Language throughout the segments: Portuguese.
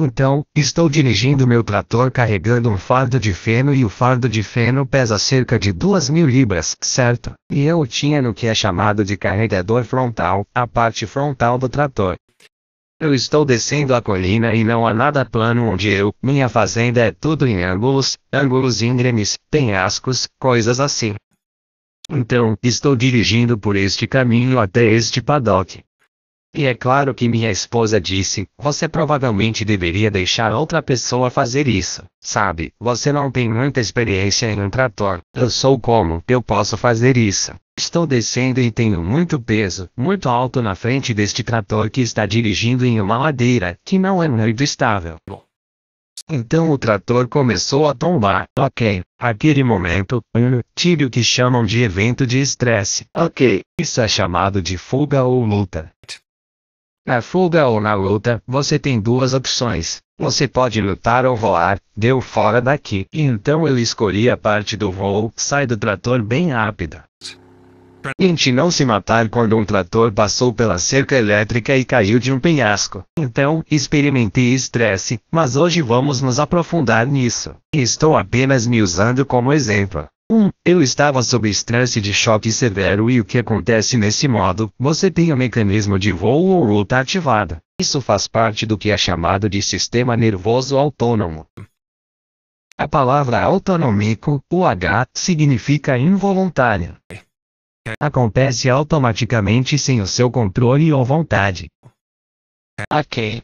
Então, estou dirigindo meu trator carregando um fardo de feno e o fardo de feno pesa cerca de duas mil libras, certo? E eu tinha no que é chamado de carregador frontal, a parte frontal do trator. Eu estou descendo a colina e não há nada plano onde eu, minha fazenda é tudo em ângulos, ângulos íngremes, penhascos, coisas assim. Então, estou dirigindo por este caminho até este paddock. E é claro que minha esposa disse: você provavelmente deveria deixar outra pessoa fazer isso. Sabe, você não tem muita experiência em um trator. Eu sou como, eu posso fazer isso. Estou descendo e tenho muito peso, muito alto na frente deste trator que está dirigindo em uma ladeira, que não é muito estável. Então o trator começou a tombar. Ok, aquele momento, um, tive o que chamam de evento de estresse. Ok, isso é chamado de fuga ou luta. Na fuga ou na luta, você tem duas opções. Você pode lutar ou voar, deu fora daqui. Então eu escolhi a parte do voo, sai do trator bem rápido. Gente não se matar quando um trator passou pela cerca elétrica e caiu de um penhasco. Então, experimentei estresse, mas hoje vamos nos aprofundar nisso. Estou apenas me usando como exemplo. 1. Um, eu estava sob estresse de choque severo e o que acontece nesse modo, você tem o mecanismo de voo ou luta ativado. Isso faz parte do que é chamado de sistema nervoso autônomo. A palavra autonômico, o H, significa involuntário. Acontece automaticamente sem o seu controle ou vontade. Ok.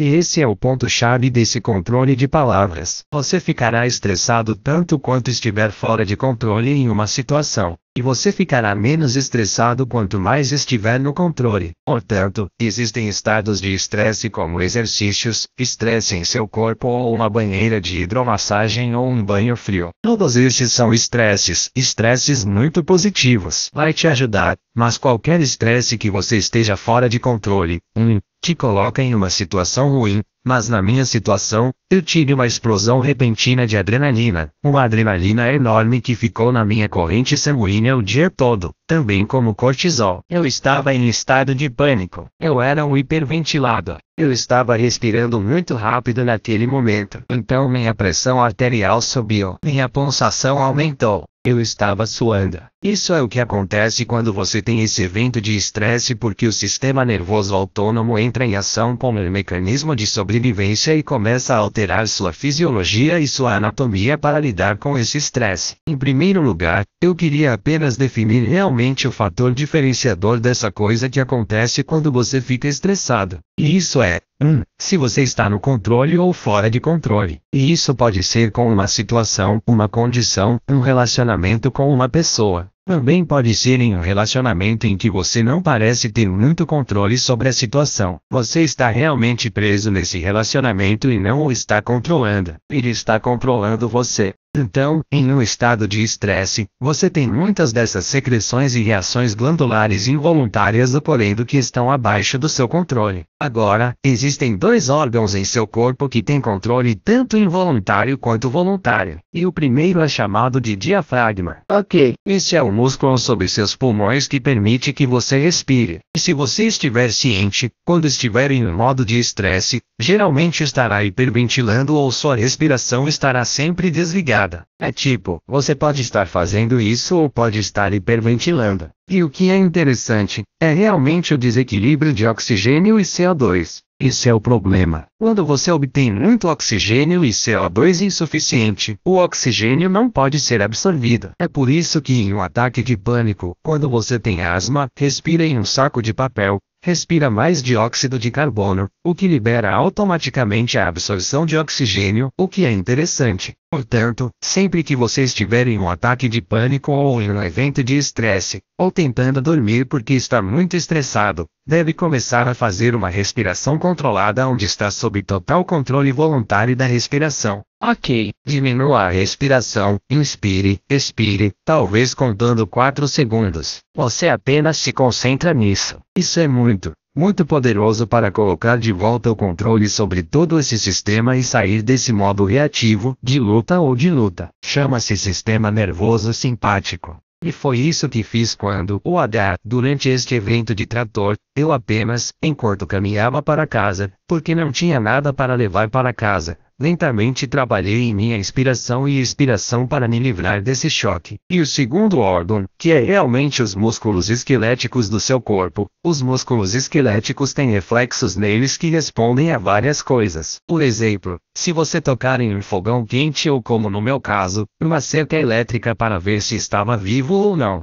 E esse é o ponto-chave desse controle de palavras. Você ficará estressado tanto quanto estiver fora de controle em uma situação e você ficará menos estressado quanto mais estiver no controle. Portanto, existem estados de estresse como exercícios, estresse em seu corpo ou uma banheira de hidromassagem ou um banho frio. Todos estes são estresses, estresses muito positivos. Vai te ajudar, mas qualquer estresse que você esteja fora de controle, um, te coloca em uma situação ruim, mas na minha situação, eu tive uma explosão repentina de adrenalina, uma adrenalina enorme que ficou na minha corrente sanguínea o dia todo, também como cortisol. Eu estava em estado de pânico, eu era um hiperventilado, eu estava respirando muito rápido naquele momento, então minha pressão arterial subiu, minha pulsação aumentou, eu estava suando. Isso é o que acontece quando você tem esse evento de estresse porque o sistema nervoso autônomo entra em ação com um mecanismo de sobrevivência e começa a alterar sua fisiologia e sua anatomia para lidar com esse estresse. Em primeiro lugar, eu queria apenas definir realmente o fator diferenciador dessa coisa que acontece quando você fica estressado. E isso é, um, se você está no controle ou fora de controle. E isso pode ser com uma situação, uma condição, um relacionamento com uma pessoa. Também pode ser em um relacionamento em que você não parece ter muito controle sobre a situação. Você está realmente preso nesse relacionamento e não o está controlando. Ele está controlando você. Então, em um estado de estresse, você tem muitas dessas secreções e reações glandulares involuntárias ocorrendo que estão abaixo do seu controle. Agora, existem dois órgãos em seu corpo que têm controle tanto involuntário quanto voluntário, e o primeiro é chamado de diafragma. Ok. Este é o músculo sob seus pulmões que permite que você respire. E se você estiver ciente, quando estiver em um modo de estresse, geralmente estará hiperventilando ou sua respiração estará sempre desligada. É tipo, você pode estar fazendo isso ou pode estar hiperventilando. E o que é interessante, é realmente o desequilíbrio de oxigênio e CO2. Esse é o problema. Quando você obtém muito oxigênio e CO2 insuficiente, o oxigênio não pode ser absorvido. É por isso que em um ataque de pânico, quando você tem asma, respira em um saco de papel, respira mais dióxido de carbono, o que libera automaticamente a absorção de oxigênio, o que é interessante. Portanto, sempre que vocês tiverem um ataque de pânico ou em um evento de estresse, ou tentando dormir porque está muito estressado, deve começar a fazer uma respiração controlada onde está sob total controle voluntário da respiração. Ok, diminua a respiração, inspire, expire, talvez contando 4 segundos. Você apenas se concentra nisso. Isso é muito muito poderoso para colocar de volta o controle sobre todo esse sistema e sair desse modo reativo, de luta ou de luta. Chama-se sistema nervoso simpático. E foi isso que fiz quando o Adar, durante este evento de trator, eu apenas, em corto caminhava para casa, porque não tinha nada para levar para casa, Lentamente trabalhei em minha inspiração e expiração para me livrar desse choque. E o segundo órgão, que é realmente os músculos esqueléticos do seu corpo, os músculos esqueléticos têm reflexos neles que respondem a várias coisas. Por exemplo, se você tocar em um fogão quente ou como no meu caso, uma cerca elétrica para ver se estava vivo ou não.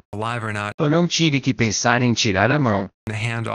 Eu não tive que pensar em tirar a mão.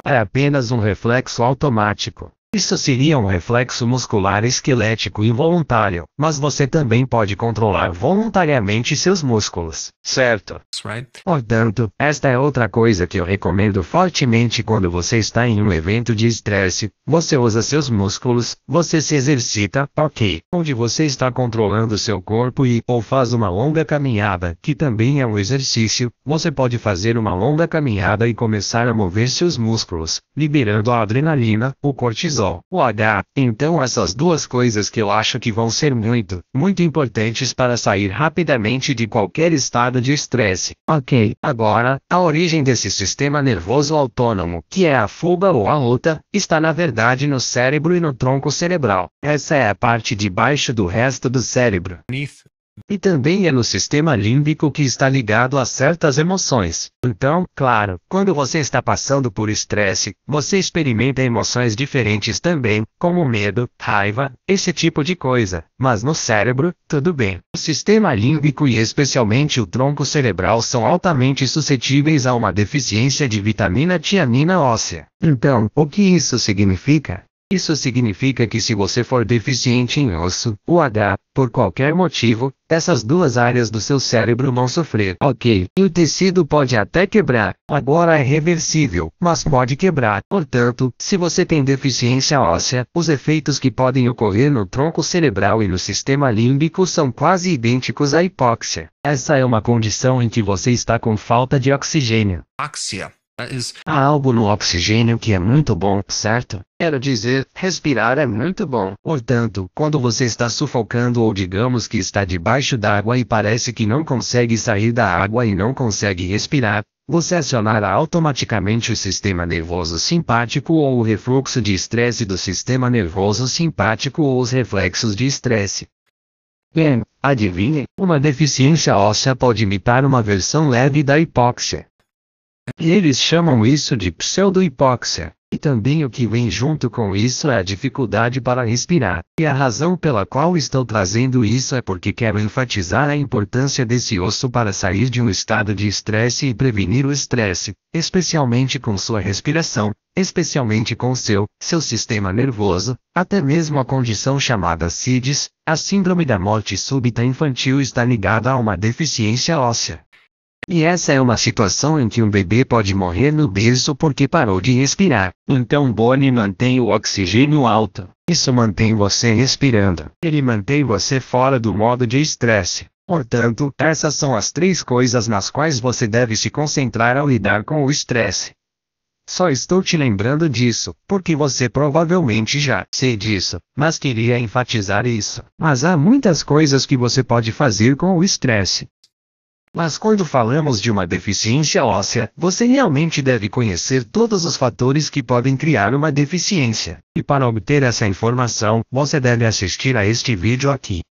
É apenas um reflexo automático. Isso seria um reflexo muscular esquelético involuntário, mas você também pode controlar voluntariamente seus músculos, certo? Right. Portanto, esta é outra coisa que eu recomendo fortemente quando você está em um evento de estresse. Você usa seus músculos, você se exercita, ok, onde você está controlando seu corpo e ou faz uma longa caminhada, que também é um exercício. Você pode fazer uma longa caminhada e começar a mover seus músculos, liberando a adrenalina, o cortisol cortisol, o H. Então essas duas coisas que eu acho que vão ser muito, muito importantes para sair rapidamente de qualquer estado de estresse. Ok, agora, a origem desse sistema nervoso autônomo, que é a fuga ou a luta, está na verdade no cérebro e no tronco cerebral. Essa é a parte de baixo do resto do cérebro. Nisso, e também é no sistema límbico que está ligado a certas emoções. Então, claro, quando você está passando por estresse, você experimenta emoções diferentes também, como medo, raiva, esse tipo de coisa. Mas no cérebro, tudo bem. O sistema límbico e especialmente o tronco cerebral são altamente suscetíveis a uma deficiência de vitamina tianina óssea. Então, o que isso significa? Isso significa que se você for deficiente em osso, o H, por qualquer motivo, essas duas áreas do seu cérebro vão sofrer. Ok, e o tecido pode até quebrar. Agora é reversível, mas pode quebrar. Portanto, se você tem deficiência óssea, os efeitos que podem ocorrer no tronco cerebral e no sistema límbico são quase idênticos à hipóxia. Essa é uma condição em que você está com falta de oxigênio. Axia. Há algo no oxigênio que é muito bom, certo? Era dizer, respirar é muito bom. Portanto, quando você está sufocando ou digamos que está debaixo d'água e parece que não consegue sair da água e não consegue respirar, você acionará automaticamente o sistema nervoso simpático ou o refluxo de estresse do sistema nervoso simpático ou os reflexos de estresse. Bem, adivinhe, uma deficiência óssea pode imitar uma versão leve da hipóxia eles chamam isso de pseudo-hipóxia. E também o que vem junto com isso é a dificuldade para respirar. E a razão pela qual estou trazendo isso é porque quero enfatizar a importância desse osso para sair de um estado de estresse e prevenir o estresse, especialmente com sua respiração, especialmente com seu, seu sistema nervoso, até mesmo a condição chamada CIDS, a síndrome da morte súbita infantil está ligada a uma deficiência óssea. E essa é uma situação em que um bebê pode morrer no berço porque parou de expirar. Então Bonnie mantém o oxigênio alto. Isso mantém você respirando. Ele mantém você fora do modo de estresse. Portanto, essas são as três coisas nas quais você deve se concentrar ao lidar com o estresse. Só estou te lembrando disso, porque você provavelmente já sei disso, mas queria enfatizar isso. Mas há muitas coisas que você pode fazer com o estresse. Mas quando falamos de uma deficiência óssea, você realmente deve conhecer todos os fatores que podem criar uma deficiência. E para obter essa informação, você deve assistir a este vídeo aqui.